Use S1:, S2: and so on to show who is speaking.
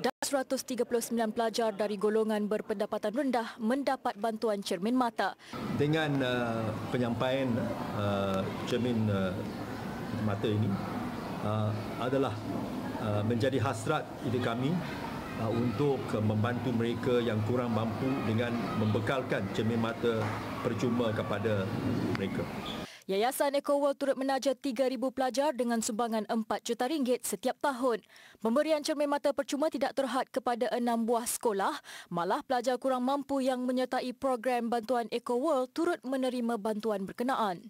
S1: dan 139
S2: pelajar dari golongan berpendapatan rendah mendapat bantuan cermin mata.
S3: Dengan uh, penyampaian uh, cermin uh, mata ini uh, adalah uh, menjadi hasrat ide kami uh, untuk membantu mereka yang kurang mampu dengan membekalkan cermin mata percuma kepada mereka.
S2: Yayasan Eco World turut menaja 3,000 pelajar dengan sumbangan RM4 juta ringgit setiap tahun. Pemberian cermin mata percuma tidak terhad kepada enam buah sekolah, malah pelajar kurang mampu yang menyertai program bantuan Eco World turut menerima bantuan berkenaan.